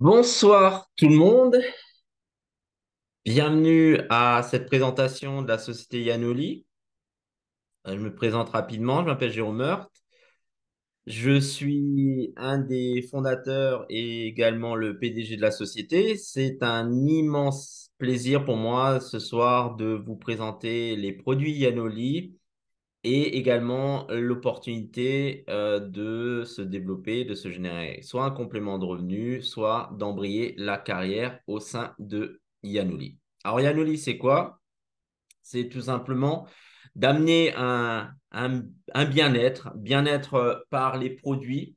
Bonsoir tout le monde. Bienvenue à cette présentation de la société Yanoli. Euh, je me présente rapidement, je m'appelle Jérôme Meurt. Je suis un des fondateurs et également le PDG de la société. C'est un immense plaisir pour moi ce soir de vous présenter les produits Yanoli et également l'opportunité euh, de se développer, de se générer soit un complément de revenus, soit d'embrayer la carrière au sein de Yanouli. Alors Yanouli, c'est quoi C'est tout simplement d'amener un, un, bien-être, bien-être par les produits,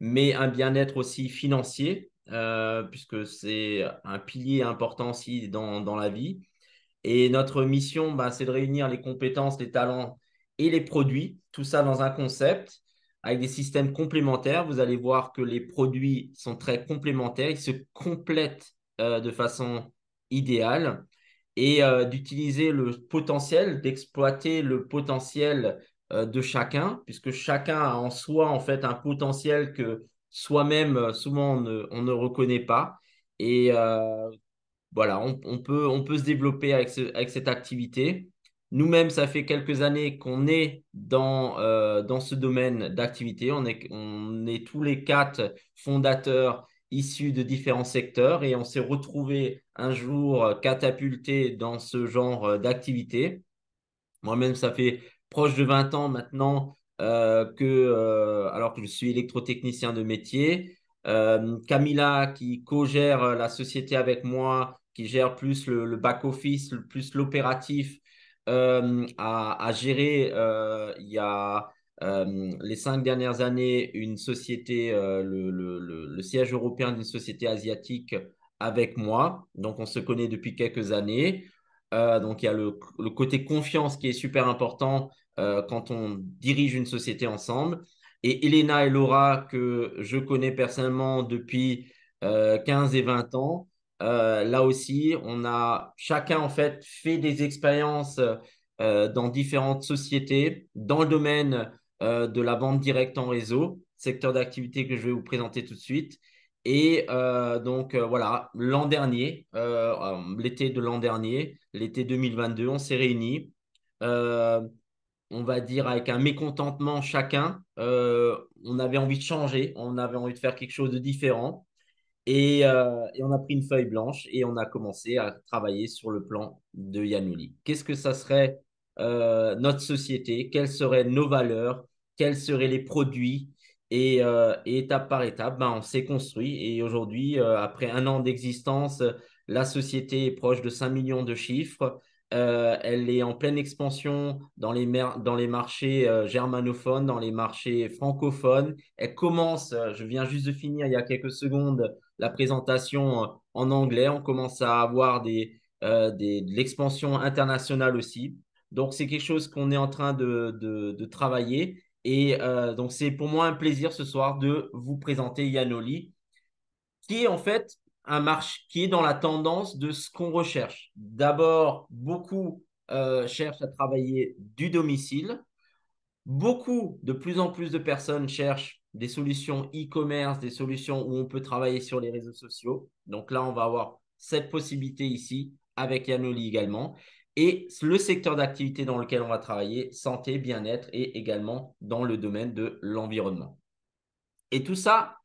mais un bien-être aussi financier, euh, puisque c'est un pilier important aussi dans, dans, la vie. Et notre mission, bah, c'est de réunir les compétences, les talents et les produits, tout ça dans un concept avec des systèmes complémentaires. Vous allez voir que les produits sont très complémentaires, ils se complètent euh, de façon idéale et euh, d'utiliser le potentiel, d'exploiter le potentiel euh, de chacun, puisque chacun a en soi en fait un potentiel que soi-même souvent on ne, reconnaît pas. Et voilà, on, peut, on peut se développer avec cette activité. Nous-mêmes, ça fait quelques années qu'on est dans, euh, dans ce domaine d'activité. On est, on est tous les quatre fondateurs issus de différents secteurs et on s'est retrouvés un jour euh, catapultés dans ce genre euh, d'activité. Moi-même, ça fait proche de 20 ans maintenant que, alors que je suis électrotechnicien de métier. Camilla, qui co-gère la société avec moi, qui gère plus le back-office, plus l'opératif, euh, à, gérer euh, il y a euh, les cinq dernières années une société, le, siège européen d'une société asiatique avec moi. Donc, on se connaît depuis quelques années. donc, il y a le, côté confiance qui est super important quand on dirige une société ensemble. Et Elena et Laura, que je connais personnellement depuis 15 et 20 ans, euh, là aussi, on a chacun en fait fait des expériences euh, dans différentes sociétés dans le domaine euh, de la vente directe en réseau, secteur d'activité que je vais vous présenter tout de suite. Et donc voilà, l'an dernier, l'été de l'an dernier, l'été 2022, on s'est réunis, on va dire avec un mécontentement chacun. on avait envie de changer, on avait envie de faire quelque chose de différent. Euh, et, on a pris une feuille blanche et on a commencé à travailler sur le plan de Yanuli. Qu'est-ce que ça serait euh, notre société Quelles seraient nos valeurs Quels seraient les produits et, euh, étape par étape, ben, on s'est construit. Et aujourd'hui, après un an d'existence, la société est proche de 5 millions de chiffres. elle est en pleine expansion dans les, dans les marchés germanophones, dans les marchés francophones. Elle commence, je viens juste de finir il y a quelques secondes, la présentation euh, en anglais. On commence à avoir euh, des, de l'expansion internationale aussi. Donc, c'est quelque chose qu'on est en train de, travailler. Et euh, donc, c'est pour moi un plaisir ce soir de vous présenter Yanoli, qui est en fait un marché qui est dans la tendance de ce qu'on recherche. D'abord, beaucoup cherchent à travailler du domicile. Beaucoup, de plus en plus de personnes cherchent des solutions e-commerce, des solutions où on peut travailler sur les réseaux sociaux. Donc là, on va avoir cette possibilité ici avec Yanoli également. Et le secteur d'activité dans lequel on va travailler, santé, bien-être et également dans le domaine de l'environnement. Et tout ça,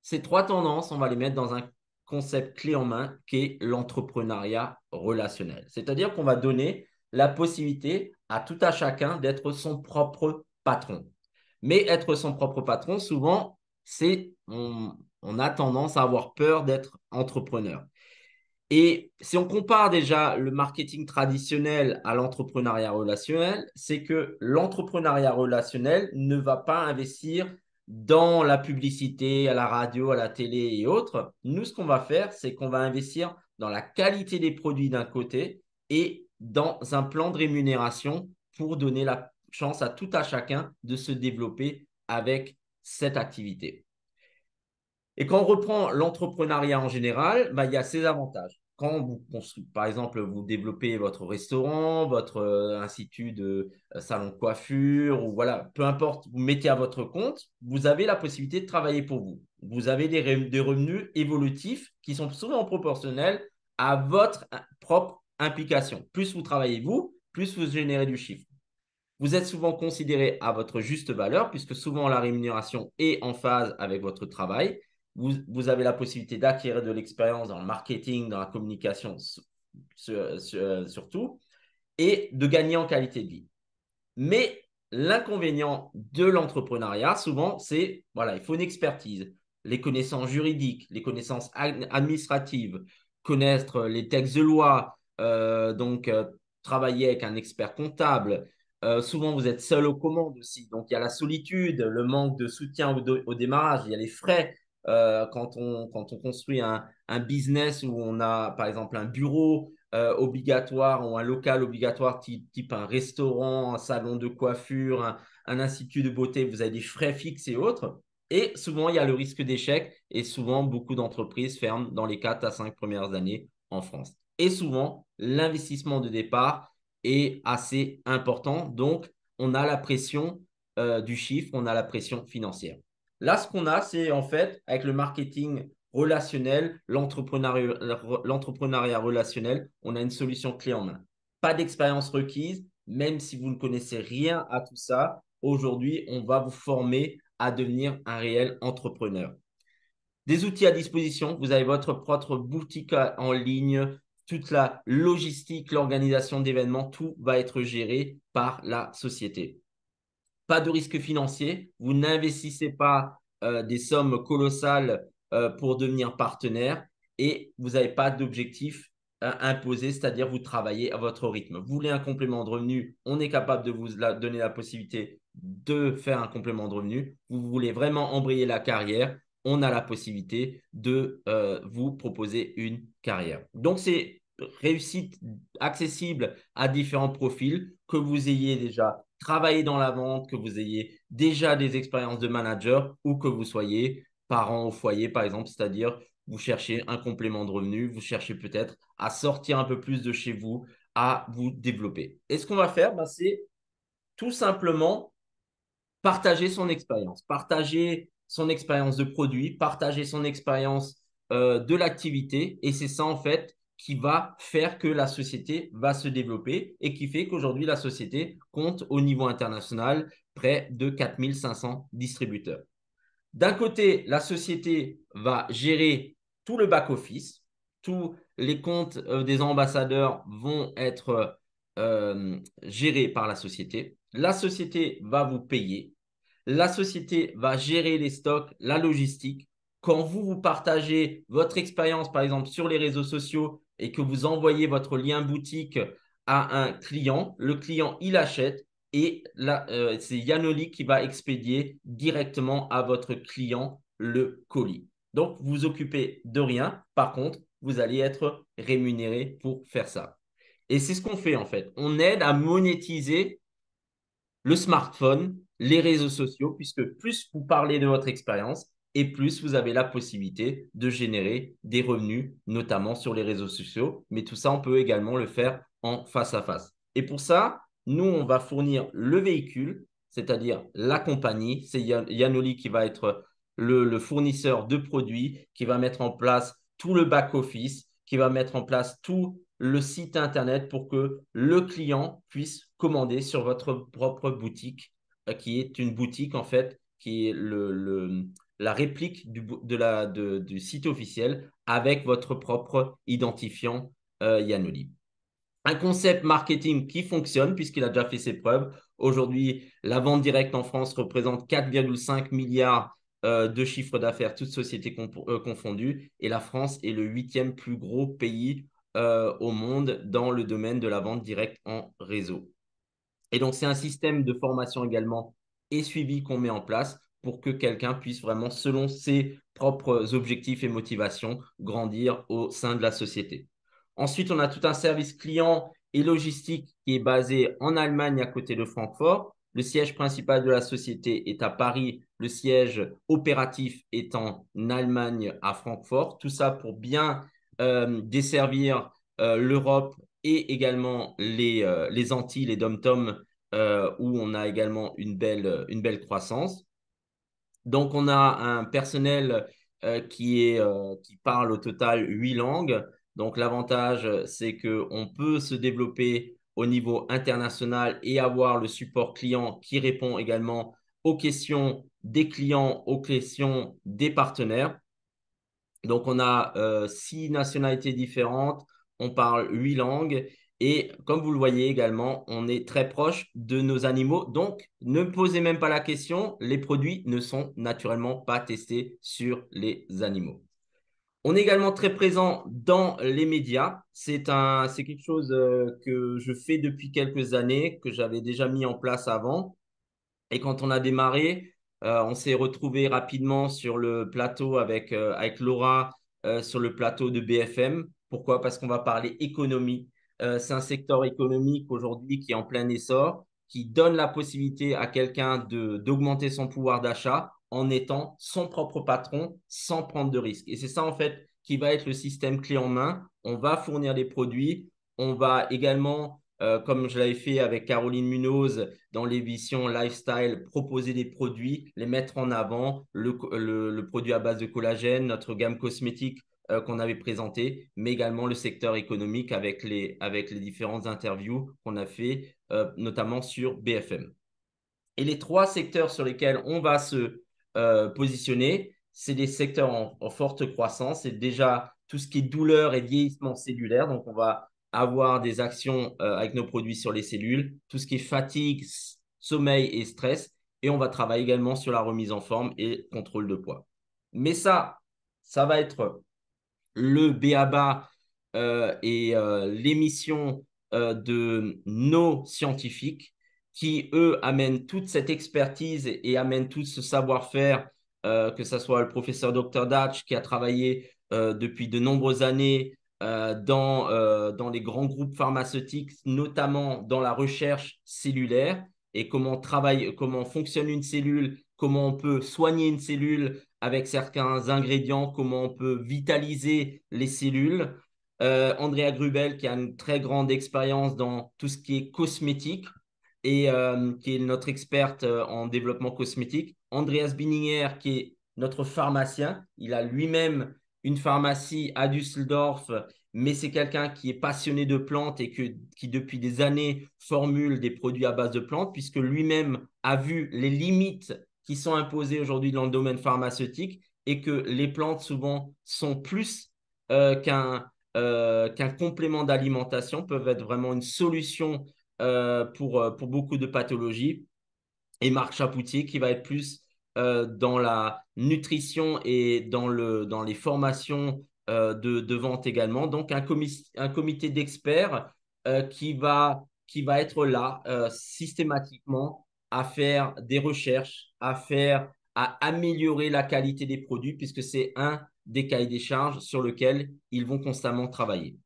ces trois tendances, on va les mettre dans un concept clé en main qui est l'entrepreneuriat relationnel. C'est-à-dire qu'on va donner la possibilité à tout à chacun d'être son propre patron. Mais être son propre patron, souvent, c'est on, on a tendance à avoir peur d'être entrepreneur. Et si on compare déjà le marketing traditionnel à l'entrepreneuriat relationnel, c'est que l'entrepreneuriat relationnel ne va pas investir dans la publicité, à la radio, à la télé et autres. Nous, ce qu'on va faire, c'est qu'on va investir dans la qualité des produits d'un côté et dans un plan de rémunération pour donner la chance à tout à chacun de se développer avec cette activité. Et quand on reprend l'entrepreneuriat en général, bah, il y a ses avantages. Quand vous construisez, par exemple, vous développez votre restaurant, votre euh, institut de euh, salon de coiffure, ou voilà, peu importe, vous mettez à votre compte, vous avez la possibilité de travailler pour vous. Vous avez des, des revenus évolutifs qui sont souvent proportionnels à votre hein, propre implication. Plus vous travaillez vous, plus vous générez du chiffre. Vous êtes souvent considéré à votre juste valeur, puisque souvent la rémunération est en phase avec votre travail. Vous, avez la possibilité d'acquérir de l'expérience dans le marketing, dans la communication euh, surtout, et de gagner en qualité de vie. Mais l'inconvénient de l'entrepreneuriat, souvent, c'est, voilà, il faut une expertise, les connaissances juridiques, les connaissances administratives, connaître euh, les textes de loi, euh, donc travailler avec un expert comptable, euh, souvent, vous êtes seul aux commandes aussi. Donc, il y a la solitude, le manque de soutien au, démarrage, il y a les frais. Euh, quand, on, construit un, business où on a, par exemple, un bureau euh, obligatoire ou un local obligatoire type, un restaurant, un salon de coiffure, un, un, institut de beauté, vous avez des frais fixes et autres. Et souvent, il y a le risque d'échec et souvent, beaucoup d'entreprises ferment dans les 4 à 5 premières années en France. Et souvent, l'investissement de départ, est assez important. Donc, on a la pression euh, du chiffre, on a la pression financière. Là, ce qu'on a, c'est en fait, avec le marketing relationnel, l'entrepreneuriat relationnel, on a une solution clé en main. Pas d'expérience requise, même si vous ne connaissez rien à tout ça. Aujourd'hui, on va vous former à devenir un réel entrepreneur. Des outils à disposition, vous avez votre propre boutique en ligne, toute la logistique, l'organisation d'événements, tout va être géré par la société. Pas de risque financier, vous n'investissez pas euh, des sommes colossales euh, pour devenir partenaire et vous n'avez pas d'objectif à euh, imposé, c'est-à-dire vous travaillez à votre rythme. Vous voulez un complément de revenu, on est capable de vous donner la possibilité de faire un complément de revenu. Vous voulez vraiment embrayer la carrière, on a la possibilité de euh, vous proposer une carrière. Donc, c'est réussite accessible à différents profils, que vous ayez déjà travaillé dans la vente, que vous ayez déjà des expériences de manager ou que vous soyez parent au foyer, par exemple, c'est-à-dire vous cherchez un complément de revenu, vous cherchez peut-être à sortir un peu plus de chez vous, à vous développer. Et ce qu'on va faire, bah, c'est tout simplement partager son expérience, partager son expérience de produit, partager son expérience euh, de l'activité. Et c'est ça, en fait, qui va faire que la société va se développer et qui fait qu'aujourd'hui, la société compte au niveau international près de 4500 distributeurs. D'un côté, la société va gérer tout le back-office, tous les comptes euh, des ambassadeurs vont être euh, gérés par la société. La société va vous payer, la société va gérer les stocks, la logistique. Quand vous, vous partagez votre expérience, par exemple, sur les réseaux sociaux et que vous envoyez votre lien boutique à un client, le client, il achète et euh, c'est Yanoli qui va expédier directement à votre client le colis. Donc, vous vous occupez de rien. Par contre, vous allez être rémunéré pour faire ça. Et c'est ce qu'on fait en fait. On aide à monétiser le smartphone, les réseaux sociaux, puisque plus vous parlez de votre expérience et plus vous avez la possibilité de générer des revenus, notamment sur les réseaux sociaux. Mais tout ça, on peut également le faire en face à face. Et pour ça, nous, on va fournir le véhicule, c'est-à-dire la compagnie. C'est Yanoli qui va être le, le, fournisseur de produits, qui va mettre en place tout le back-office, qui va mettre en place tout le site internet pour que le client puisse commander sur votre propre boutique, euh, qui est une boutique en fait, qui est le, la réplique du, de la, du site officiel avec votre propre identifiant euh, Un concept marketing qui fonctionne puisqu'il a déjà fait ses preuves. Aujourd'hui, la vente directe en France représente 4,5 milliards euh, de chiffre d'affaires, toutes sociétés euh, confondues, et la France est le huitième plus gros pays euh, au monde dans le domaine de la vente directe en réseau. Et donc, c'est un système de formation également et suivi qu'on met en place pour que quelqu'un puisse vraiment, selon ses propres objectifs et motivations, grandir au sein de la société. Ensuite, on a tout un service client et logistique qui est basé en Allemagne à côté de Francfort. Le siège principal de la société est à Paris, le siège opératif est en Allemagne à Francfort. Tout ça pour bien euh, desservir euh, l'Europe et également les, euh, Antilles, les dom où on a également une belle, une belle croissance. Donc, on a un personnel qui, qui, parle au total huit langues. Donc, l'avantage, c'est qu'on peut se développer au niveau international et avoir le support client qui répond également aux questions des clients, aux questions des partenaires. Donc, on a euh, six nationalités différentes, on parle huit langues. Et comme vous le voyez également, on est très proche de nos animaux. Donc, ne posez même pas la question, les produits ne sont naturellement pas testés sur les animaux. On est également très présent dans les médias. C'est quelque chose euh, que je fais depuis quelques années, que j'avais déjà mis en place avant. Et quand on a démarré, euh, on s'est retrouvé rapidement sur le plateau avec, euh, avec Laura euh, sur le plateau de BFM. Pourquoi Parce qu'on va parler économie. c'est un secteur économique aujourd'hui qui est en plein essor, qui donne la possibilité à quelqu'un d'augmenter son pouvoir d'achat en étant son propre patron sans prendre de risque. Et c'est ça en fait qui va être le système clé en main. On va fournir des produits, on va également euh, comme je l'avais fait avec Caroline Munoz dans l'émission Lifestyle, proposer des produits, les mettre en avant, le, produit à base de collagène, notre gamme cosmétique euh, qu'on avait présentée, mais également le secteur économique avec les, avec les différentes interviews qu'on a fait, euh, notamment sur BFM. Et les trois secteurs sur lesquels on va se positionner, c'est des secteurs en, en forte croissance. C'est déjà tout ce qui est douleur et vieillissement cellulaire. Donc, on va avoir des actions euh, avec nos produits sur les cellules, tout ce qui est fatigue, sommeil et stress. Et on va travailler également sur la remise en forme et contrôle de poids. Mais ça, ça va être le BABA euh, et euh, l'émission de nos scientifiques qui, eux, amènent toute cette expertise et, amènent tout ce savoir-faire, que ce soit le professeur Dr. Datch qui a travaillé depuis de nombreuses années euh, dans, euh, dans les grands groupes pharmaceutiques, notamment dans la recherche cellulaire et comment, travaille, comment fonctionne une cellule, comment on peut soigner une cellule avec certains ingrédients, comment on peut vitaliser les cellules. Euh, Andrea Grubel, qui a une très grande expérience dans tout ce qui est cosmétique et qui est notre experte en développement cosmétique. Andreas Bininger, qui est notre pharmacien, il a lui-même une pharmacie à Düsseldorf, mais c'est quelqu'un qui est passionné de plantes et que, qui, depuis des années, formule des produits à base de plantes, puisque lui-même a vu les limites qui sont imposées aujourd'hui dans le domaine pharmaceutique et que les plantes, souvent, sont plus euh, euh, qu'un complément d'alimentation, peuvent être vraiment une solution euh, pour, pour beaucoup de pathologies. Et Marc Chapoutier, qui va être plus euh, dans la nutrition et dans, le, dans les formations euh, de, de, vente également. Donc, un, un comité d'experts euh, qui, va, qui va être là systématiquement à faire des recherches, à faire à améliorer la qualité des produits, puisque c'est un des cahiers des charges sur lequel ils vont constamment travailler.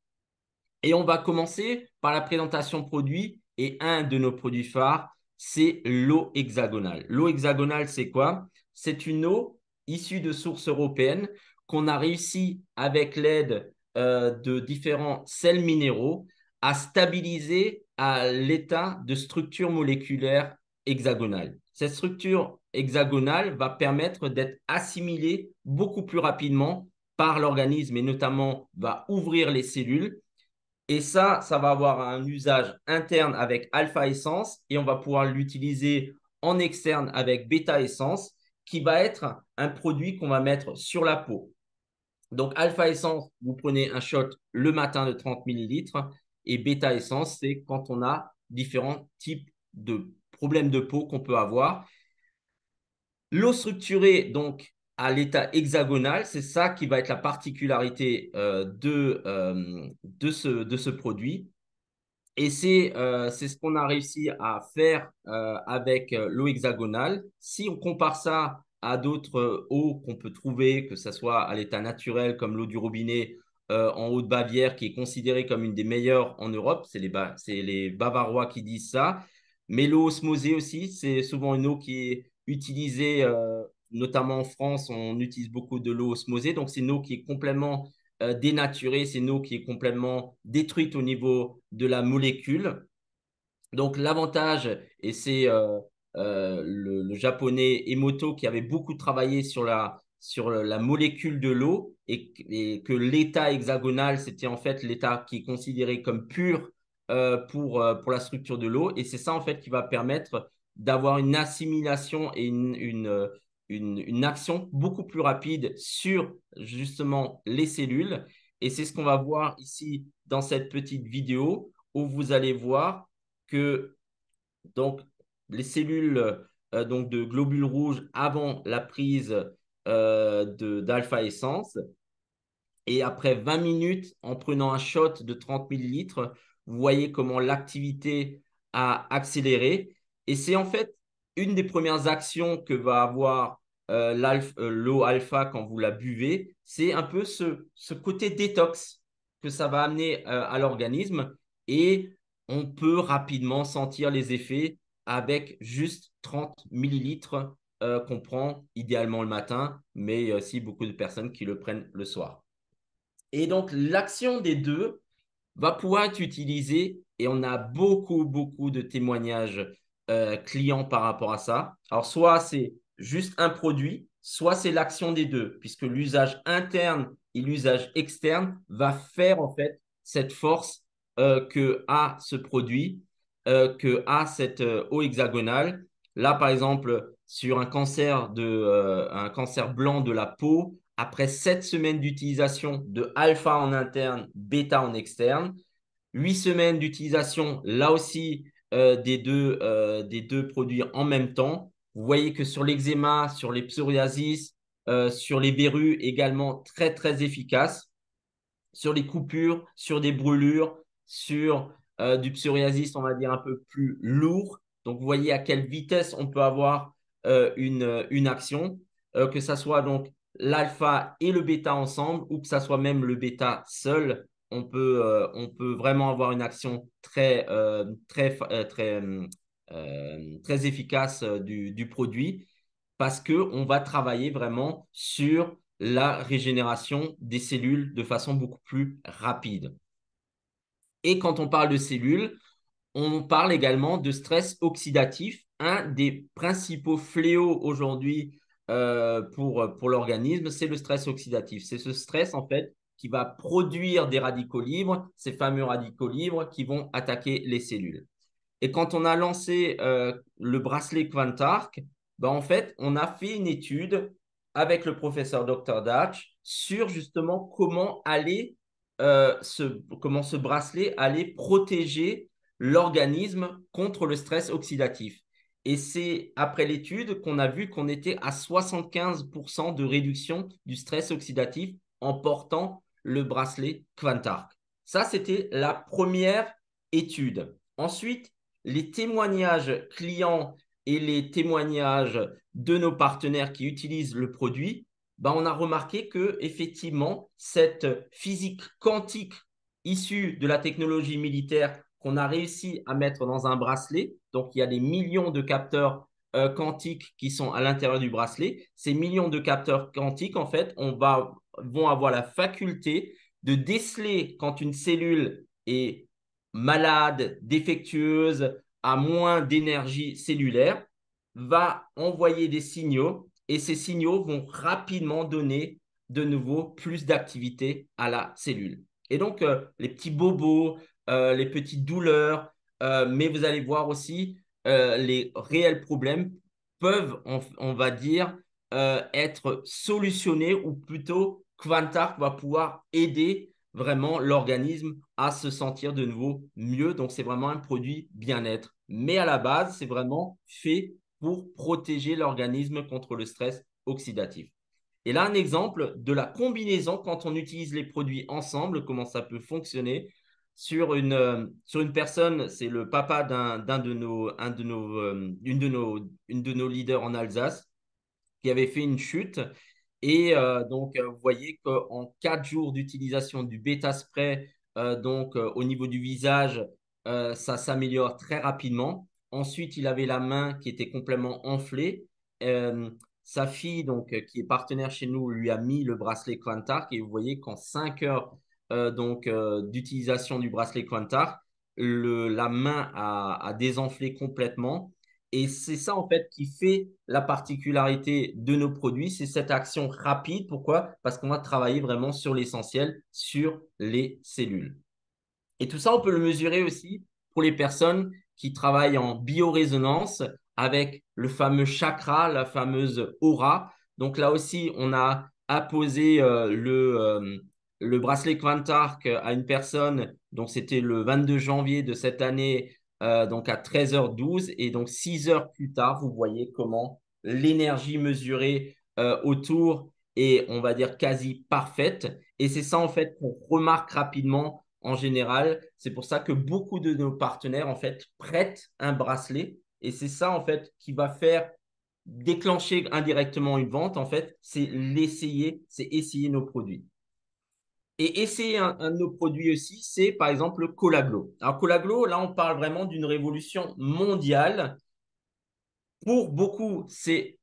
Et on va commencer par la présentation produit et un de nos produits phares, c'est l'eau hexagonale. L'eau hexagonale, c'est quoi C'est une eau issue de sources européennes qu'on a réussi avec l'aide euh, de différents sels minéraux à stabiliser à l'état de structure moléculaire hexagonale. Cette structure hexagonale va permettre d'être assimilée beaucoup plus rapidement par l'organisme et notamment va ouvrir les cellules et ça, ça va avoir un usage interne avec Alpha Essence et on va pouvoir l'utiliser en externe avec Beta Essence qui va être un produit qu'on va mettre sur la peau. Donc Alpha Essence, vous prenez un shot le matin de 30 ml et Beta Essence, c'est quand on a différents types de problèmes de peau qu'on peut avoir. L'eau structurée, donc, à l'état hexagonal. C'est ça qui va être la particularité euh, de, euh, de, ce, de ce produit. Et c'est euh, ce qu'on a réussi à faire euh, avec l'eau hexagonale. Si on compare ça à d'autres eaux qu'on peut trouver, que ce soit à l'état naturel comme l'eau du robinet en Haute-Bavière, qui est considérée comme une des meilleures en Europe, c'est les, c'est les Bavarois qui disent ça. Mais l'eau osmosée aussi, c'est souvent une eau qui est utilisée notamment en France, on utilise beaucoup de l'eau osmosée. Donc, c'est une eau qui est complètement euh, dénaturée, c'est une eau qui est complètement détruite au niveau de la molécule. Donc, l'avantage, et c'est euh, euh, le, japonais Emoto qui avait beaucoup travaillé sur la, sur la molécule de l'eau et, que l'état hexagonal, c'était en fait l'état qui est considéré comme pur pour, pour la structure de l'eau. Et c'est ça, en fait, qui va permettre d'avoir une assimilation et une, une, action beaucoup plus rapide sur justement les cellules. Et c'est ce qu'on va voir ici dans cette petite vidéo où vous allez voir que donc, les cellules euh, donc de globules rouges avant la prise euh, d'alpha essence. Et après 20 minutes, en prenant un shot de 30 litres vous voyez comment l'activité a accéléré. Et c'est en fait une des premières actions que va avoir euh, euh, l'eau alpha quand vous la buvez, c'est un peu ce, côté détox que ça va amener euh, à l'organisme et on peut rapidement sentir les effets avec juste 30 millilitres qu'on prend idéalement le matin, mais aussi beaucoup de personnes qui le prennent le soir. Et donc l'action des deux va pouvoir être utilisée et on a beaucoup, beaucoup de témoignages clients par rapport à ça. Alors soit c'est juste un produit, soit c'est l'action des deux, puisque l'usage interne et l'usage externe va faire en fait cette force euh, que a ce produit, euh, que a cette euh, eau hexagonale. Là, par exemple, sur un cancer, de, un cancer blanc de la peau, après sept semaines d'utilisation de alpha en interne, bêta en externe, huit semaines d'utilisation, là aussi, des deux produits en même temps, vous voyez que sur l'eczéma, sur les psoriasis, euh, sur les verrues, également très très efficace. Sur les coupures, sur des brûlures, sur euh, du psoriasis, on va dire un peu plus lourd. Donc vous voyez à quelle vitesse on peut avoir euh, une, une, action, que ça soit donc l'alpha et le bêta ensemble ou que ça soit même le bêta seul. On peut, on peut vraiment avoir une action très, très, très euh, très efficace euh, du, produit parce qu'on va travailler vraiment sur la régénération des cellules de façon beaucoup plus rapide. Et quand on parle de cellules, on parle également de stress oxydatif, un des principaux fléaux aujourd'hui euh, pour, pour l'organisme, c'est le stress oxydatif. C'est ce stress en fait qui va produire des radicaux libres, ces fameux radicaux libres qui vont attaquer les cellules. Et quand on a lancé euh, le bracelet Quantark, bah, ben, en fait, on a fait une étude avec le professeur Dr. Datch sur justement comment aller ce, euh, comment ce bracelet allait protéger l'organisme contre le stress oxydatif. Et c'est après l'étude qu'on a vu qu'on était à 75% de réduction du stress oxydatif en portant le bracelet Quantark. Ça, c'était la première étude. Ensuite, les témoignages clients et les témoignages de nos partenaires qui utilisent le produit, ben, on a remarqué que effectivement cette physique quantique issue de la technologie militaire qu'on a réussi à mettre dans un bracelet, donc il y a des millions de capteurs euh, quantiques qui sont à l'intérieur du bracelet. Ces millions de capteurs quantiques, en fait, on va, vont avoir la faculté de déceler quand une cellule est malade, défectueuse, à moins d'énergie cellulaire, va envoyer des signaux et ces signaux vont rapidement donner de nouveau plus d'activité à la cellule. Et donc, euh, les petits bobos, euh, les petites douleurs, euh, mais vous allez voir aussi les réels problèmes peuvent, on, va dire, être solutionnés ou plutôt Quantark va pouvoir aider vraiment l'organisme à se sentir de nouveau mieux. Donc, c'est vraiment un produit bien-être. Mais à la base, c'est vraiment fait pour protéger l'organisme contre le stress oxydatif. Et là, un exemple de la combinaison quand on utilise les produits ensemble, comment ça peut fonctionner. Sur une, euh, personne, c'est le papa d'un de nos, euh, de nos, une, de nos, de nos leaders en Alsace qui avait fait une chute et euh, donc, euh, vous voyez qu'en quatre jours d'utilisation du bêta spray, euh, donc au niveau du visage, ça s'améliore très rapidement. Ensuite, il avait la main qui était complètement enflée. sa fille, donc, qui est partenaire chez nous, lui a mis le bracelet Quantark. Et vous voyez qu'en 5 heures donc d'utilisation du bracelet Quantark, la main a, a désenflé complètement. Et c'est ça, en fait, qui fait la particularité de nos produits. C'est cette action rapide. Pourquoi Parce qu'on va travailler vraiment sur l'essentiel, sur les cellules. Et tout ça, on peut le mesurer aussi pour les personnes qui travaillent en biorésonance avec le fameux chakra, la fameuse aura. Donc là aussi, on a apposé euh, le, euh, le bracelet Quantark à une personne. Donc c'était le 22 janvier de cette année euh, donc à 13h12. Et donc 6 heures plus tard, vous voyez comment l'énergie mesurée euh, autour est, on va dire, quasi parfaite. Et c'est ça, en fait, qu'on remarque rapidement en général. C'est pour ça que beaucoup de nos partenaires, en fait, prêtent un bracelet. Et c'est ça, en fait, qui va faire déclencher indirectement une vente, en fait, c'est l'essayer, c'est essayer nos produits. Et essayer un, de nos produits aussi, c'est par exemple le Colaglo. Alors Colaglo, là, on parle vraiment d'une révolution mondiale. Pour beaucoup, c'est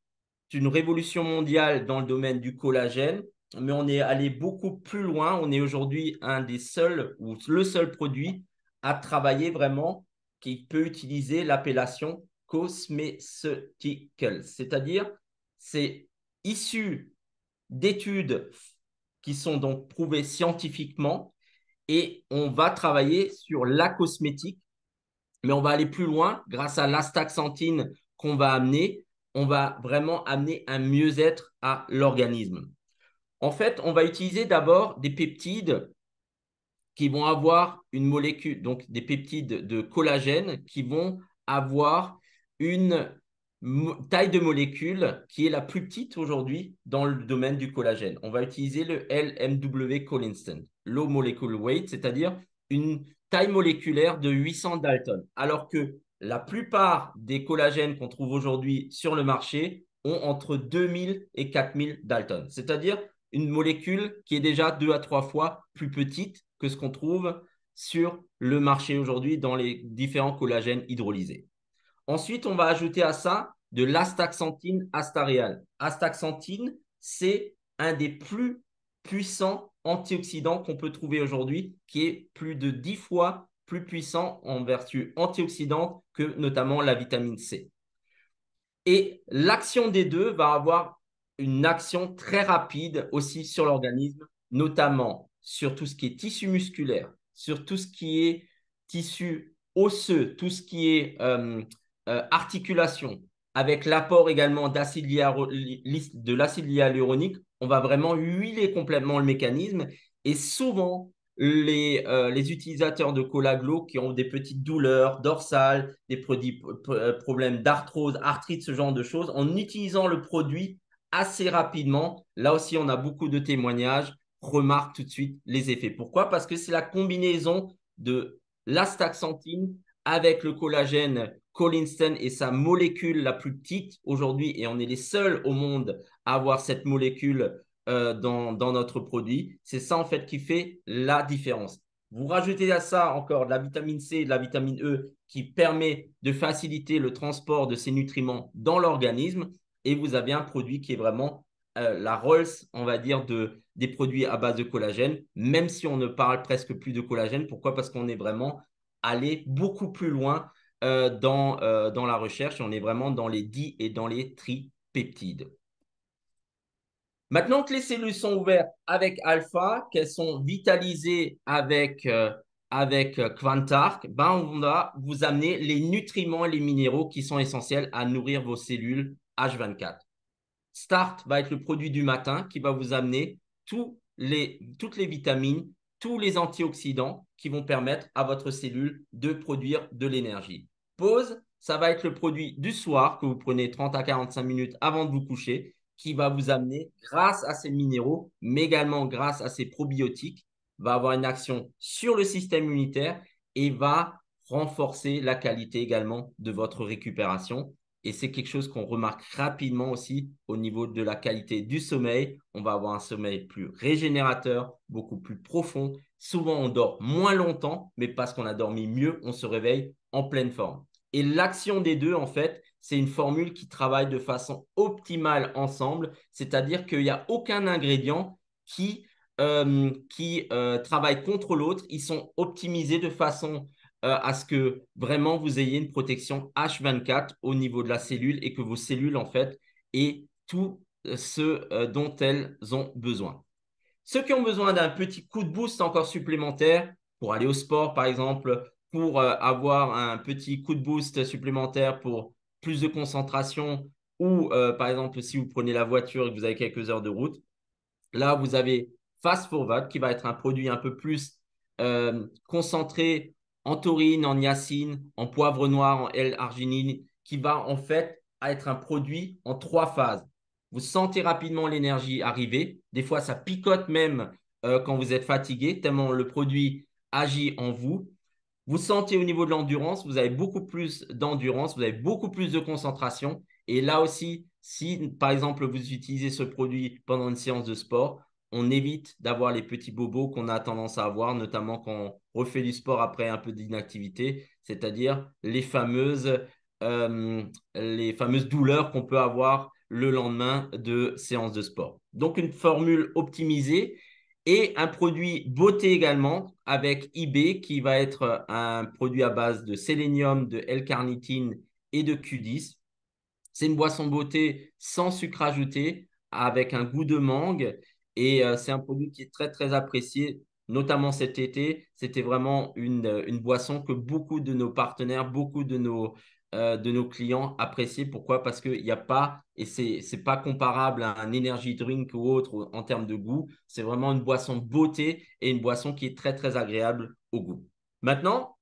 une révolution mondiale dans le domaine du collagène, mais on est allé beaucoup plus loin. On est aujourd'hui un des seuls ou le seul produit à travailler vraiment qui peut utiliser l'appellation cosmeceutical, c'est-à-dire c'est issu d'études qui sont donc prouvés scientifiquement. Et on va travailler sur la cosmétique, mais on va aller plus loin grâce à l'astaxanthine qu'on va amener. On va vraiment amener un mieux-être à l'organisme. En fait, on va utiliser d'abord des peptides qui vont avoir une molécule, donc des peptides de collagène qui vont avoir une taille de molécule qui est la plus petite aujourd'hui dans le domaine du collagène. On va utiliser le LMW Collinson, Low Molecule Weight, c'est-à-dire une taille moléculaire de 800 Dalton, alors que la plupart des collagènes qu'on trouve aujourd'hui sur le marché ont entre 2000 et 4000 Dalton, c'est-à-dire une molécule qui est déjà deux à trois fois plus petite que ce qu'on trouve sur le marché aujourd'hui dans les différents collagènes hydrolysés. Ensuite, on va ajouter à ça de l'astaxanthine astariale. Astaxanthine, c'est un des plus puissants antioxydants qu'on peut trouver aujourd'hui, qui est plus de 10 fois plus puissant en vertu antioxydante que notamment la vitamine C. Et l'action des deux va avoir une action très rapide aussi sur l'organisme, notamment sur tout ce qui est tissu musculaire, sur tout ce qui est tissu osseux, tout ce qui est euh, euh, articulation, avec l'apport également de l'acide hyaluronique, on va vraiment huiler complètement le mécanisme. Et souvent, les, euh, les utilisateurs de Collaglo qui ont des petites douleurs dorsales, des euh, problèmes d'arthrose, arthrite, ce genre de choses, en utilisant le produit assez rapidement, là aussi on a beaucoup de témoignages, remarque tout de suite les effets. Pourquoi Parce que c'est la combinaison de l'astaxanthine avec le collagène Collinson et sa molécule la plus petite aujourd'hui, et on est les seuls au monde à avoir cette molécule euh, dans, notre produit. C'est ça en fait qui fait la différence. Vous rajoutez à ça encore de la vitamine C et de la vitamine E qui permet de faciliter le transport de ces nutriments dans l'organisme et vous avez un produit qui est vraiment euh, la Rolls, on va dire, de, des produits à base de collagène, même si on ne parle presque plus de collagène. Pourquoi Parce qu'on est vraiment allé beaucoup plus loin euh, dans, euh, dans, la recherche. On est vraiment dans les di et dans les tripeptides. Maintenant que les cellules sont ouvertes avec alpha, qu'elles sont vitalisées avec, euh, Quantark, ben on va vous amener les nutriments et les minéraux qui sont essentiels à nourrir vos cellules H24. Start va être le produit du matin qui va vous amener les, toutes les vitamines tous les antioxydants qui vont permettre à votre cellule de produire de l'énergie. Pause, ça va être le produit du soir que vous prenez 30 à 45 minutes avant de vous coucher qui va vous amener grâce à ces minéraux, mais également grâce à ces probiotiques, va avoir une action sur le système immunitaire et va renforcer la qualité également de votre récupération. Et c'est quelque chose qu'on remarque rapidement aussi au niveau de la qualité du sommeil. On va avoir un sommeil plus régénérateur, beaucoup plus profond. Souvent, on dort moins longtemps, mais parce qu'on a dormi mieux, on se réveille en pleine forme. Et l'action des deux, en fait, c'est une formule qui travaille de façon optimale ensemble, c'est-à-dire qu'il n'y a aucun ingrédient qui, euh, qui euh, travaille contre l'autre. Ils sont optimisés de façon euh, à ce que vraiment vous ayez une protection H24 au niveau de la cellule et que vos cellules, en fait, aient tout euh, ce euh, dont elles ont besoin. Ceux qui ont besoin d'un petit coup de boost encore supplémentaire pour aller au sport, par exemple, pour avoir un petit coup de boost supplémentaire pour plus de concentration ou, par exemple, si vous prenez la voiture et que vous avez quelques heures de route, là, vous avez Fast Forward qui va être un produit un peu plus concentré en taurine, en niacine, en poivre noir, en L-arginine, qui va en fait être un produit en trois phases. Vous sentez rapidement l'énergie arriver. Des fois, ça picote même euh, quand vous êtes fatigué, tellement le produit agit en vous. Vous sentez au niveau de l'endurance, vous avez beaucoup plus d'endurance, vous avez beaucoup plus de concentration. Et là aussi, si par exemple vous utilisez ce produit pendant une séance de sport, on évite d'avoir les petits bobos qu'on a tendance à avoir, notamment quand refait du sport après un peu d'inactivité, c'est-à-dire les fameuses, euh, les fameuses douleurs qu'on peut avoir le lendemain de séance de sport. Donc une formule optimisée et un produit beauté également avec IB qui va être un produit à base de sélénium, de L-carnitine et de Q10. C'est une boisson beauté sans sucre ajouté avec un goût de mangue et euh, c'est un produit qui est très très apprécié notamment cet été, c'était vraiment euh, une, boisson que beaucoup de nos partenaires, beaucoup de nos, euh, de nos clients appréciaient. Pourquoi Parce qu'il n'y a pas, et ce n'est pas comparable à un energy drink ou autre en termes de goût, c'est vraiment une boisson beauté et une boisson qui est très, très agréable au goût. Maintenant,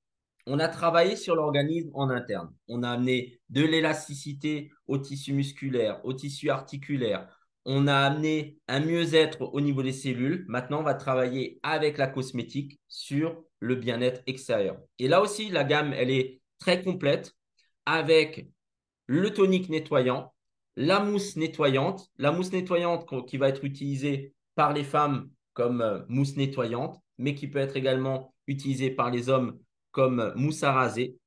on a travaillé sur l'organisme en interne. On a amené de l'élasticité au tissu musculaire, au tissu articulaire. On a amené un mieux-être au niveau des cellules. Maintenant, on va travailler avec la cosmétique sur le bien-être extérieur. Et là aussi, la gamme, elle est très complète avec le tonique nettoyant, la mousse nettoyante, la mousse nettoyante qui va être utilisée par les femmes comme euh, mousse nettoyante, mais qui peut être également utilisée par les hommes comme mousse à raser.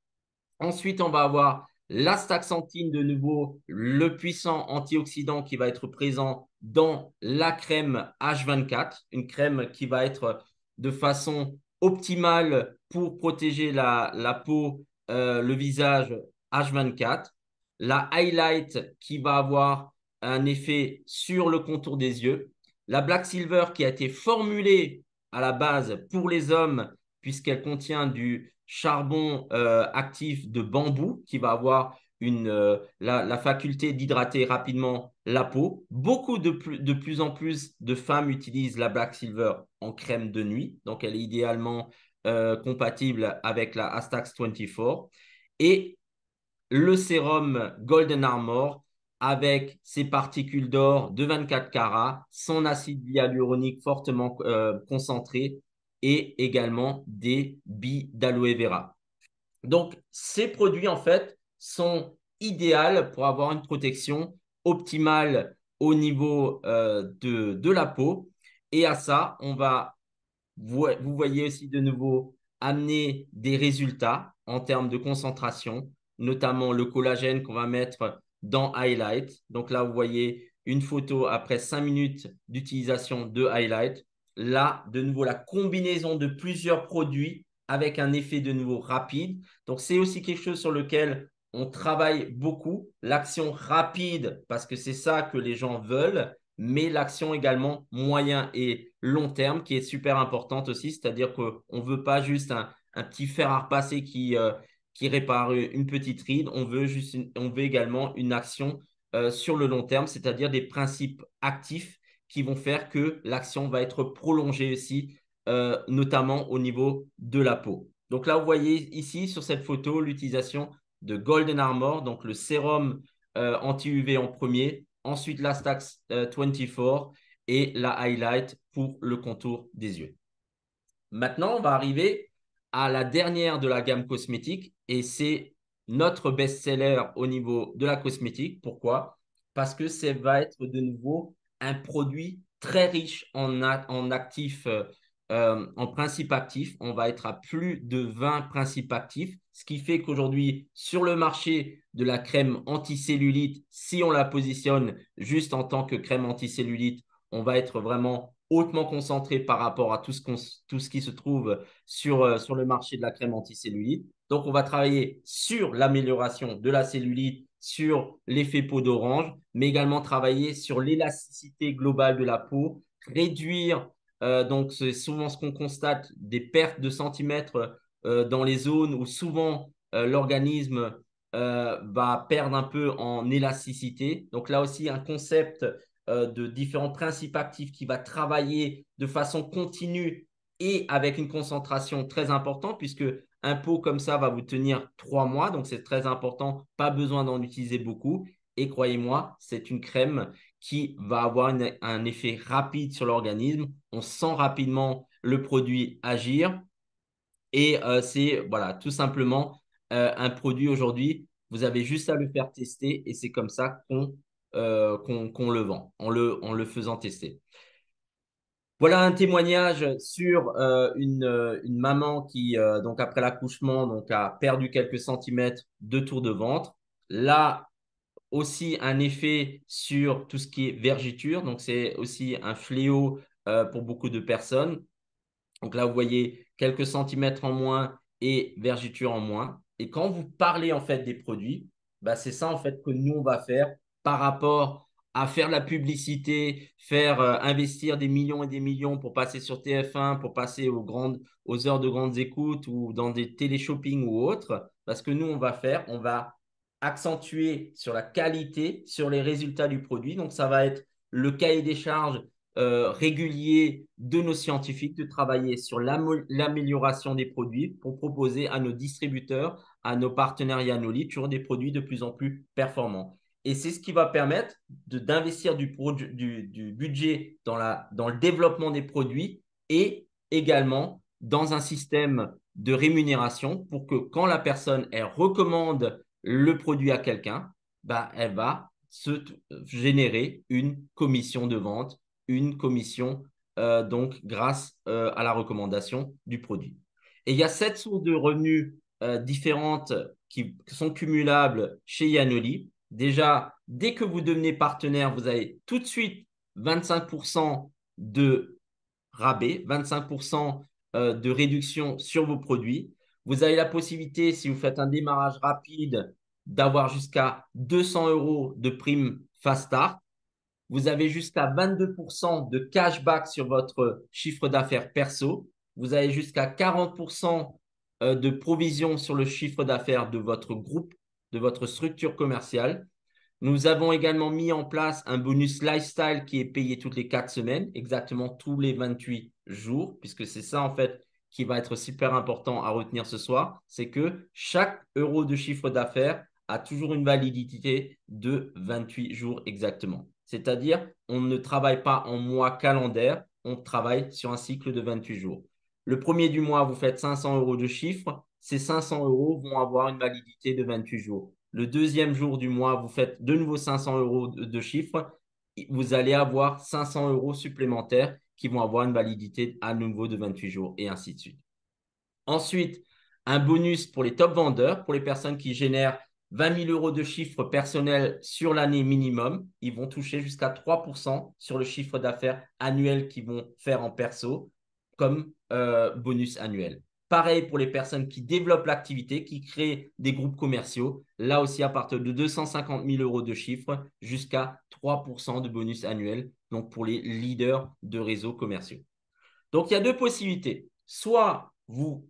Ensuite, on va avoir L'astaxanthine, de nouveau, le puissant antioxydant qui va être présent dans la crème H24, une crème qui va être de façon optimale pour protéger la, la peau, euh, le visage H24, la highlight qui va avoir un effet sur le contour des yeux, la Black Silver qui a été formulée à la base pour les hommes puisqu'elle contient du charbon euh, actif de bambou qui va avoir une, euh, la, faculté d'hydrater rapidement la peau. Beaucoup de, plus, de plus en plus de femmes utilisent la Black Silver en crème de nuit, donc elle est idéalement euh, compatible avec la Astax 24. Et le sérum Golden Armor avec ses particules d'or de 24 carats, son acide hyaluronique fortement concentré, et également des billes d'aloe vera. Donc, ces produits, en fait, sont idéaux pour avoir une protection optimale au niveau euh, de, la peau. Et à ça, on va, vous, voyez aussi de nouveau, amener des résultats en termes de concentration, notamment le collagène qu'on va mettre dans Highlight. Donc là, vous voyez une photo après cinq minutes d'utilisation de Highlight là, de nouveau, la combinaison de plusieurs produits avec un effet de nouveau rapide. Donc, c'est aussi quelque chose sur lequel on travaille beaucoup. L'action rapide, parce que c'est ça que les gens veulent, mais l'action également moyen et long terme qui est super importante aussi. C'est-à-dire qu'on ne veut pas juste un, petit fer à repasser qui, euh, qui répare une petite ride. On veut, juste on veut également une action euh, sur le long terme, c'est-à-dire des principes actifs qui vont faire que l'action va être prolongée aussi, euh, notamment au niveau de la peau. Donc là, vous voyez ici sur cette photo l'utilisation de Golden Armor, donc le sérum euh, anti-UV en premier, ensuite la Stax 24 euh, et la Highlight pour le contour des yeux. Maintenant, on va arriver à la dernière de la gamme cosmétique et c'est notre best-seller au niveau de la cosmétique. Pourquoi Parce que ça va être de nouveau un produit très riche en, actifs, euh, euh, en principes actifs. On va être à plus de 20 principes actifs, ce qui fait qu'aujourd'hui, sur le marché de la crème anticellulite, si on la positionne juste en tant que crème anticellulite, on va être vraiment hautement concentré par rapport à tout ce, qui se trouve sur, euh, sur le marché de la crème anticellulite. Donc, on va travailler sur l'amélioration de la cellulite sur l'effet peau d'orange, mais également travailler sur l'élasticité globale de la peau, réduire, euh, donc c'est souvent ce qu'on constate, des pertes de centimètres euh, dans les zones où souvent euh, l'organisme va perdre un peu en élasticité. Donc là aussi, un concept de différents principes actifs qui va travailler de façon continue et avec une concentration très importante, puisque un pot comme ça va vous tenir trois mois, donc c'est très important, pas besoin d'en utiliser beaucoup. Et croyez-moi, c'est une crème qui va avoir un effet rapide sur l'organisme. On sent rapidement le produit agir. Et euh, c'est voilà, tout simplement euh, un produit aujourd'hui. Vous avez juste à le faire tester et c'est comme ça qu'on euh, le vend, en le, en le faisant tester. Voilà un témoignage sur euh, euh, une, maman qui, euh, donc après l'accouchement, a perdu quelques centimètres de tour de ventre. Là aussi un effet sur tout ce qui est vergiture, donc c'est aussi un fléau pour beaucoup de personnes. Donc là, vous voyez quelques centimètres en moins et vergiture en moins. Et quand vous parlez en fait des produits, bah, c'est ça en fait que nous on va faire par rapport à faire la publicité, faire euh, investir des millions et des millions pour passer sur TF1, pour passer aux, grandes, aux heures de grandes écoutes ou dans des télé-shopping ou autres. Parce que nous, on va faire, on va accentuer sur la qualité, sur les résultats du produit. Donc, ça va être le cahier des charges euh, régulier de nos scientifiques, de travailler sur l'amélioration des produits pour proposer à nos distributeurs, à nos partenariats, à nos leads, toujours des produits de plus en plus performants. Et c'est ce qui va permettre d'investir du, budget dans, le développement des produits et également dans un système de rémunération pour que quand la personne elle recommande le produit à quelqu'un, bah, elle va se générer une commission de vente, une commission euh, donc grâce euh, à la recommandation du produit. Et il y a sept sources de revenus euh, différentes qui sont cumulables chez Yanoli. Déjà, dès que vous devenez partenaire, vous avez tout de suite 25% de rabais, 25% euh, de réduction sur vos produits. Vous avez la possibilité, si vous faites un démarrage rapide, d'avoir jusqu'à 200 euros de prime Fast Start. Vous avez jusqu'à 22% de cashback sur votre chiffre d'affaires perso. Vous avez jusqu'à 40% euh, de provision sur le chiffre d'affaires de votre groupe de votre structure commerciale. Nous avons également mis en place un bonus lifestyle qui est payé toutes les quatre semaines, exactement tous les 28 jours, puisque c'est ça en fait qui va être super important à retenir ce soir, c'est que chaque euro de chiffre d'affaires a toujours une validité de 28 jours exactement. C'est-à-dire, on ne travaille pas en mois calendaire, on travaille sur un cycle de 28 jours. Le premier du mois, vous faites 500 euros de chiffre ces 500 euros vont avoir une validité de 28 jours. Le deuxième jour du mois, vous faites de nouveau 500 euros de, chiffre. chiffres. Vous allez avoir 500 euros supplémentaires qui vont avoir une validité à nouveau de 28 jours et ainsi de suite. Ensuite, un bonus pour les top vendeurs, pour les personnes qui génèrent 20 000 euros de chiffre personnel sur l'année minimum. Ils vont toucher jusqu'à 3% sur le chiffre d'affaires annuel qu'ils vont faire en perso comme euh, bonus annuel. Pareil pour les personnes qui développent l'activité, qui créent des groupes commerciaux. Là aussi, à partir de 250 000 euros de chiffre jusqu'à 3% de bonus annuel, donc pour les leaders de réseaux commerciaux. Donc, il y a deux possibilités. Soit vous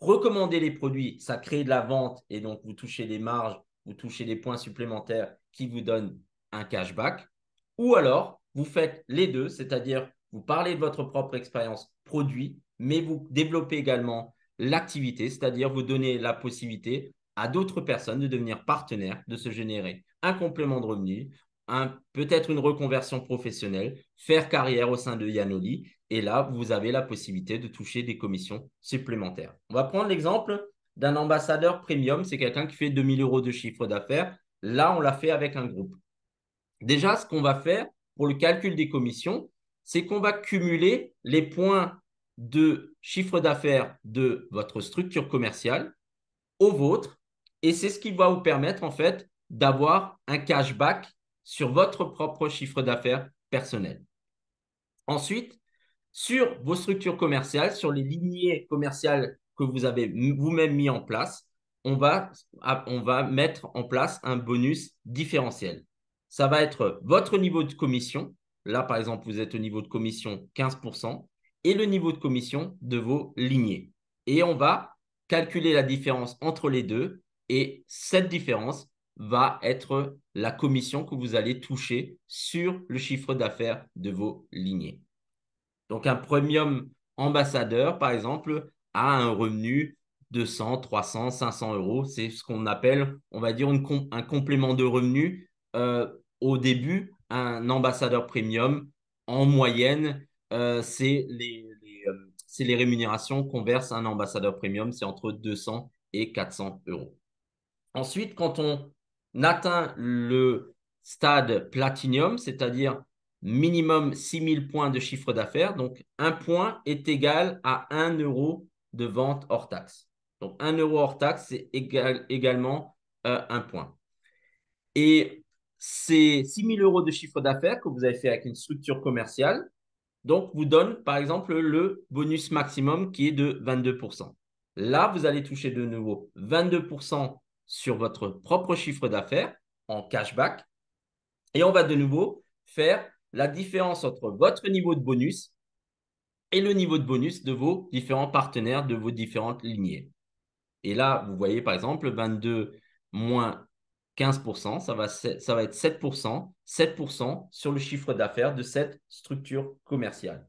recommandez les produits, ça crée de la vente et donc vous touchez des marges, vous touchez des points supplémentaires qui vous donnent un cashback. Ou alors, vous faites les deux, c'est-à-dire vous parlez de votre propre expérience produit, mais vous développez également l'activité, c'est-à-dire vous donner la possibilité à d'autres personnes de devenir partenaires, de se générer un complément de revenu, un, peut-être une reconversion professionnelle, faire carrière au sein de Yanoli. Et là, vous avez la possibilité de toucher des commissions supplémentaires. On va prendre l'exemple d'un ambassadeur premium. C'est quelqu'un qui fait 2000 euros de chiffre d'affaires. Là, on l'a fait avec un groupe. Déjà, ce qu'on va faire pour le calcul des commissions, c'est qu'on va cumuler les points de chiffre d'affaires de votre structure commerciale au vôtre. Et c'est ce qui va vous permettre, en fait, d'avoir un cashback sur votre propre chiffre d'affaires personnel. Ensuite, sur vos structures commerciales, sur les lignées commerciales que vous avez vous-même mis en place, on va, on va mettre en place un bonus différentiel. Ça va être votre niveau de commission. Là, par exemple, vous êtes au niveau de commission 15% et le niveau de commission de vos lignées. Et on va calculer la différence entre les deux et cette différence va être la commission que vous allez toucher sur le chiffre d'affaires de vos lignées. Donc un premium ambassadeur, par exemple, a un revenu de 100, 300, 500 euros. C'est ce qu'on appelle, on va dire, un complément de revenu. Euh, au début, un ambassadeur premium, en moyenne, euh, euh, c'est les, rémunérations qu'on verse à un ambassadeur premium, c'est entre 200 et 400 euros. Ensuite, quand on atteint le stade platinum, c'est-à-dire minimum 6000 points de chiffre d'affaires, donc un point est égal à 1 euro de vente hors taxe. Donc 1 euro hors taxe, c'est également euh, un point. Et ces 6 000 euros de chiffre d'affaires que vous avez fait avec une structure commerciale, donc vous donne par exemple le bonus maximum qui est de 22%. Là, vous allez toucher de nouveau 22% sur votre propre chiffre d'affaires en cashback. Et on va de nouveau faire la différence entre votre niveau de bonus et le niveau de bonus de vos différents partenaires, de vos différentes lignées. Et là, vous voyez par exemple 22 moins 15%, ça va, être 7%, 7% sur le chiffre d'affaires de cette structure commerciale.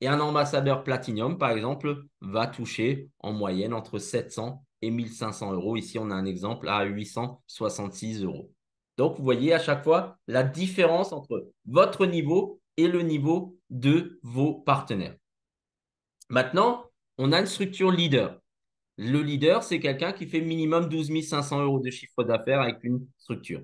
Et un ambassadeur Platinum, par exemple, va toucher en moyenne entre 700 et 1500 euros. Ici, on a un exemple à 866 euros. Donc, vous voyez à chaque fois la différence entre votre niveau et le niveau de vos partenaires. Maintenant, on a une structure leader. Le leader, c'est quelqu'un qui fait minimum 12 500 euros de chiffre d'affaires avec une structure.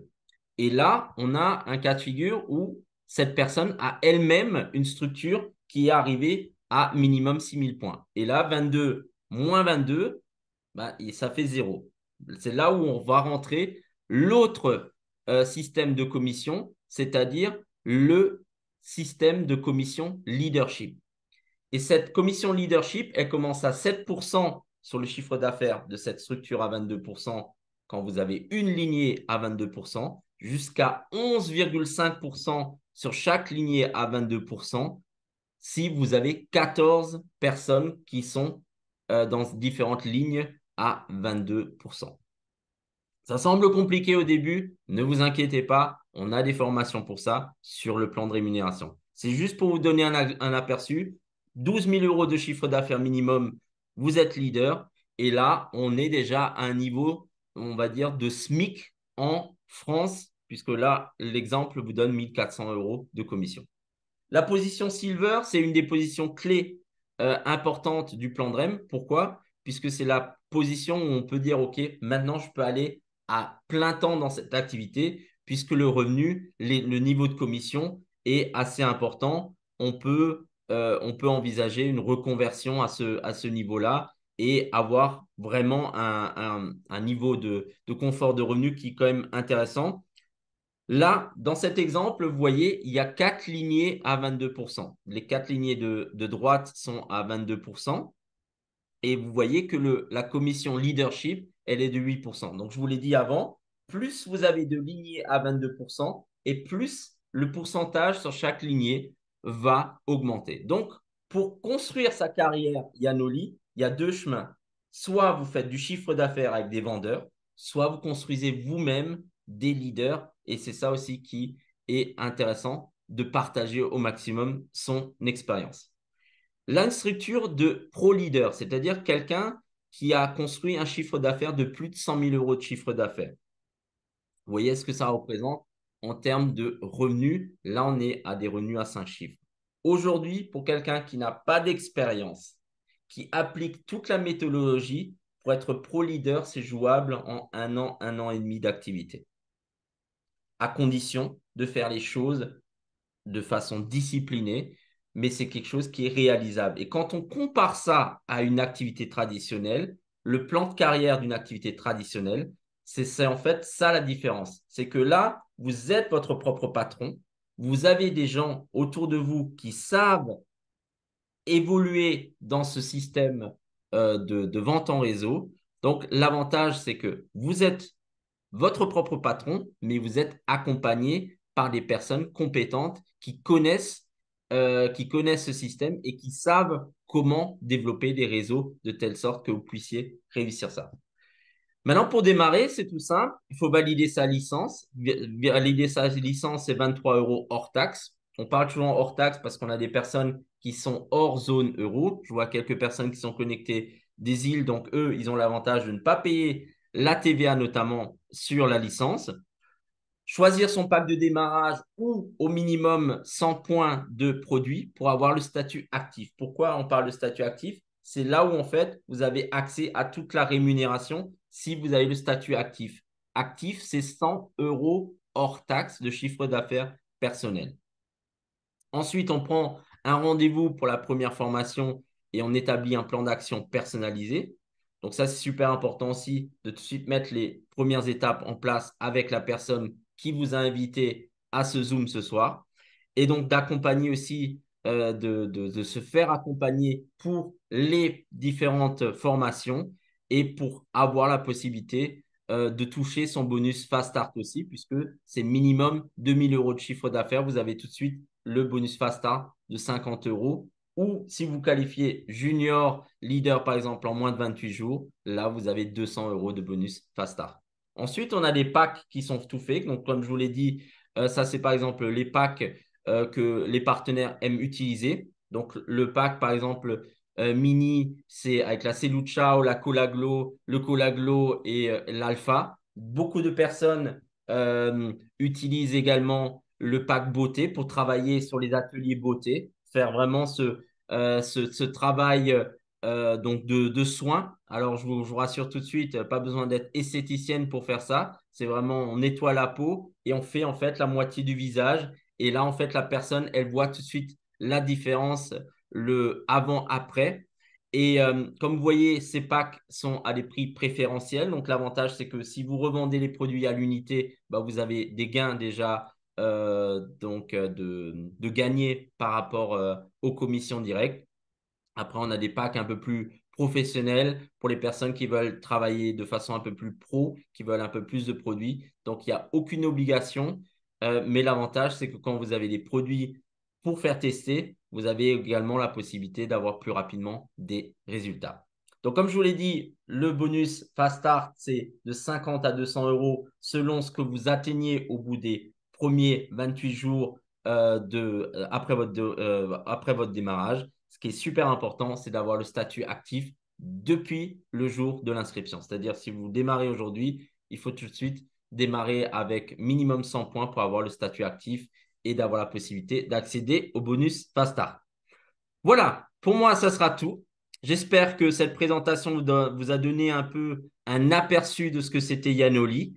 Et là, on a un cas de figure où cette personne a elle-même une structure qui est arrivée à minimum 000 points. Et là, 22 moins 22, bah, ça fait zéro. C'est là où on va rentrer l'autre euh, système de commission, c'est-à-dire le système de commission leadership. Et cette commission leadership, elle commence à 7% sur le chiffre d'affaires de cette structure à 22% quand vous avez une lignée à 22%, jusqu'à 11,5% sur chaque lignée à 22% si vous avez 14 personnes qui sont euh, dans différentes lignes à 22%. Ça semble compliqué au début, ne vous inquiétez pas, on a des formations pour ça sur le plan de rémunération. C'est juste pour vous donner un, un aperçu. 12 000 euros de chiffre d'affaires minimum vous êtes leader. Et là, on est déjà à un niveau, on va dire, de SMIC en France, puisque là, l'exemple vous donne 1400 euros de commission. La position silver, c'est une des positions clés euh, importantes du plan REM. Pourquoi Puisque c'est la position où on peut dire, OK, maintenant, je peux aller à plein temps dans cette activité, puisque le revenu, le niveau de commission est assez important. On peut euh, on peut envisager une reconversion à ce, niveau-là et avoir vraiment un, niveau de, confort de revenu qui est quand même intéressant. Là, dans cet exemple, vous voyez, il y a quatre lignées à 22%. Les quatre lignées de, droite sont à 22%. Et vous voyez que la commission leadership, elle est de 8%. Donc, je vous l'ai dit avant, plus vous avez de lignées à 22%, et plus le pourcentage sur chaque lignée va augmenter. Donc, pour construire sa carrière Yanoli, il y a deux chemins. Soit vous faites du chiffre d'affaires avec des vendeurs, soit vous construisez vous-même des leaders. Et c'est ça aussi qui est intéressant de partager au maximum son expérience. L'instructure de pro-leader, c'est-à-dire quelqu'un qui a construit un chiffre d'affaires de plus de 100 000 euros de chiffre d'affaires. Vous voyez ce que ça représente en termes de revenus. Là, on est à des revenus à 5 chiffres. Aujourd'hui, pour quelqu'un qui n'a pas d'expérience, qui applique toute la méthodologie, pour être pro-leader, c'est jouable en un an, un an et demi d'activité. À condition de faire les choses de façon disciplinée, mais c'est quelque chose qui est réalisable. Et quand on compare ça à une activité traditionnelle, le plan de carrière d'une activité traditionnelle, c'est en fait ça la différence. C'est que là, vous êtes votre propre patron, vous avez des gens autour de vous qui savent évoluer dans ce système euh, de, vente en réseau. Donc, l'avantage, c'est que vous êtes votre propre patron, mais vous êtes accompagné par des personnes compétentes qui connaissent, euh, qui connaissent ce système et qui savent comment développer des réseaux de telle sorte que vous puissiez réussir ça. Maintenant, pour démarrer, c'est tout simple. Il faut valider sa licence. Valider sa licence, c'est 23 euros hors taxe. On parle souvent hors taxe parce qu'on a des personnes qui sont hors zone euro. Je vois quelques personnes qui sont connectées des îles. Donc, eux, ils ont l'avantage de ne pas payer la TVA, notamment sur la licence. Choisir son pack de démarrage ou au minimum 100 points de produit pour avoir le statut actif. Pourquoi on parle de statut actif C'est là où, en fait, vous avez accès à toute la rémunération si vous avez le statut actif. Actif, c'est 100 euros hors taxe de chiffre d'affaires personnel. Ensuite, on prend un rendez-vous pour la première formation et on établit un plan d'action personnalisé. Donc ça, c'est super important aussi de tout de suite mettre les premières étapes en place avec la personne qui vous a invité à ce Zoom ce soir. Et donc d'accompagner aussi, euh, de se faire accompagner pour les différentes formations et pour avoir la possibilité euh, de toucher son bonus Fast Start aussi, puisque c'est minimum 2000 euros de chiffre d'affaires. Vous avez tout de suite le bonus Fast Start de 50 euros. Ou si vous qualifiez junior, leader par exemple en moins de 28 jours, là vous avez 200 euros de bonus Fast Start. Ensuite, on a des packs qui sont tout faits. Donc, comme je vous l'ai dit, euh, ça c'est par exemple les packs euh, que les partenaires aiment utiliser. Donc, le pack, par exemple, euh, mini, c'est avec la ou la Colaglo, le Colaglo et euh, l'Alpha. Beaucoup de personnes euh, utilisent également le pack beauté pour travailler sur les ateliers beauté, faire vraiment ce, travail donc de, de soins. Alors, je vous, je rassure tout de suite, pas besoin d'être esthéticienne pour faire ça. C'est vraiment, on nettoie la peau et on fait en fait la moitié du visage. Et là, en fait, la personne, elle voit tout de suite la différence le avant-après. Et euh, comme vous voyez, ces packs sont à des prix préférentiels. Donc l'avantage, c'est que si vous revendez les produits à l'unité, bah, vous avez des gains déjà euh, donc, euh, de, de gagner par rapport aux commissions directes. Après, on a des packs un peu plus professionnels pour les personnes qui veulent travailler de façon un peu plus pro, qui veulent un peu plus de produits. Donc il n'y a aucune obligation. mais l'avantage, c'est que quand vous avez des produits pour faire tester, vous avez également la possibilité d'avoir plus rapidement des résultats. Donc, comme je vous l'ai dit, le bonus Fast Start, c'est de 50 à 200 euros selon ce que vous atteignez au bout des premiers 28 jours euh, euh, après, votre euh, après votre démarrage. Ce qui est super important, c'est d'avoir le statut actif depuis le jour de l'inscription. C'est-à-dire, si vous démarrez aujourd'hui, il faut tout de suite démarrer avec minimum 100 points pour avoir le statut actif et d'avoir la possibilité d'accéder au bonus Fast Voilà, pour moi, ça sera tout. J'espère que cette présentation vous a donné un peu un aperçu de ce que c'était Yanoli.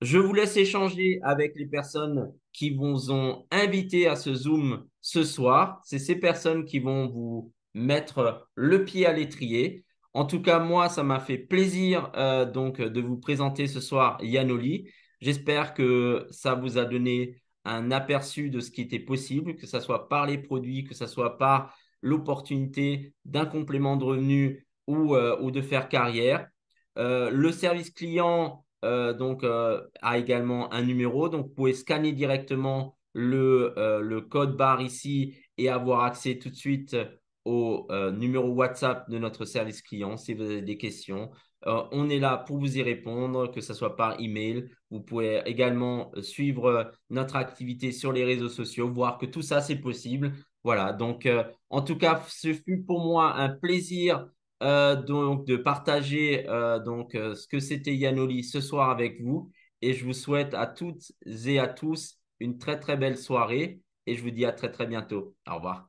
Je vous laisse échanger avec les personnes qui vous ont invité à ce Zoom ce soir. C'est ces personnes qui vont vous mettre le pied à l'étrier. En tout cas, moi, ça m'a fait plaisir euh, donc de vous présenter ce soir Yanoli. J'espère que ça vous a donné un aperçu de ce qui était possible, que ce soit par les produits, que ce soit par l'opportunité d'un complément de revenu ou, euh, de faire carrière. Euh, le service client euh, donc, a également un numéro, donc vous pouvez scanner directement le, le, code barre ici et avoir accès tout de suite au numéro WhatsApp de notre service client si vous avez des questions. on est là pour vous y répondre, que ce soit par email vous pouvez également euh, suivre euh, notre activité sur les réseaux sociaux, voir que tout ça, c'est possible. Voilà, donc euh, en tout cas, ce fut pour moi un plaisir donc, de partager donc, ce que c'était Yanoli ce soir avec vous. Et je vous souhaite à toutes et à tous une très très belle soirée et je vous dis à très très bientôt. Au revoir.